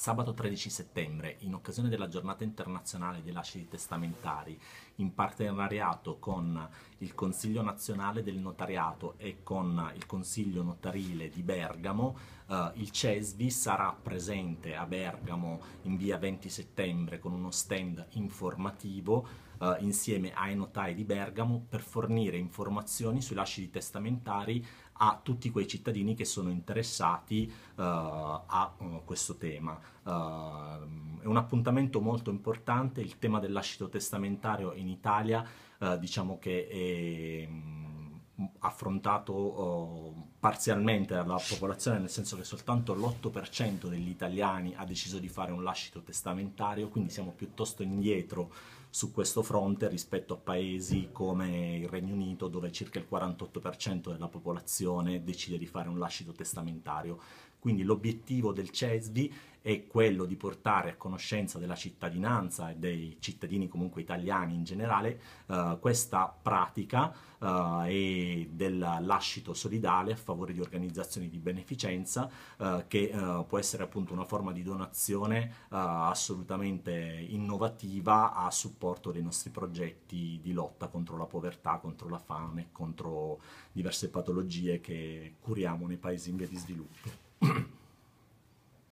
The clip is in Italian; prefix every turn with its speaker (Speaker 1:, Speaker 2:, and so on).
Speaker 1: Sabato 13 settembre, in occasione della giornata internazionale dei lasciti testamentari, in partenariato con il Consiglio nazionale del notariato e con il Consiglio notarile di Bergamo, eh, il CESVI sarà presente a Bergamo in via 20 settembre con uno stand informativo eh, insieme ai notai di Bergamo per fornire informazioni sui lasciti testamentari a tutti quei cittadini che sono interessati uh, a uh, questo tema. Uh, è un appuntamento molto importante, il tema dell'ascito testamentario in Italia diciamo che è mh, mm, affrontato oh, parzialmente dalla popolazione, nel senso che soltanto l'8% degli italiani ha deciso di fare un lascito testamentario, quindi siamo piuttosto indietro su questo fronte rispetto a paesi come il Regno Unito dove circa il 48% della popolazione decide di fare un lascito testamentario. Quindi l'obiettivo del CESVI è quello di portare a conoscenza della cittadinanza e dei cittadini comunque italiani in generale uh, questa pratica uh, e del lascito solidale a favore di organizzazioni di beneficenza uh, che può essere appunto una forma di donazione assolutamente innovativa a supporto supporto dei nostri progetti di lotta contro la povertà, contro la fame, contro diverse patologie che curiamo nei paesi in via di sviluppo.